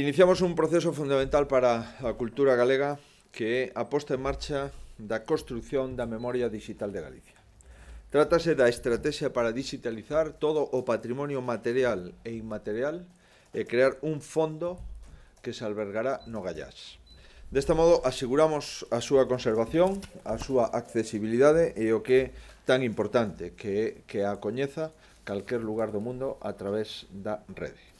Iniciamos un proceso fundamental para a cultura galega que é a posta en marcha da construción da memoria digital de Galicia. Trátase da estrategia para digitalizar todo o patrimonio material e inmaterial e crear un fondo que se albergará no Gallás. Desta modo aseguramos a súa conservación, a súa accesibilidade e o que é tan importante que é que a coñeza calquer lugar do mundo a través da rede.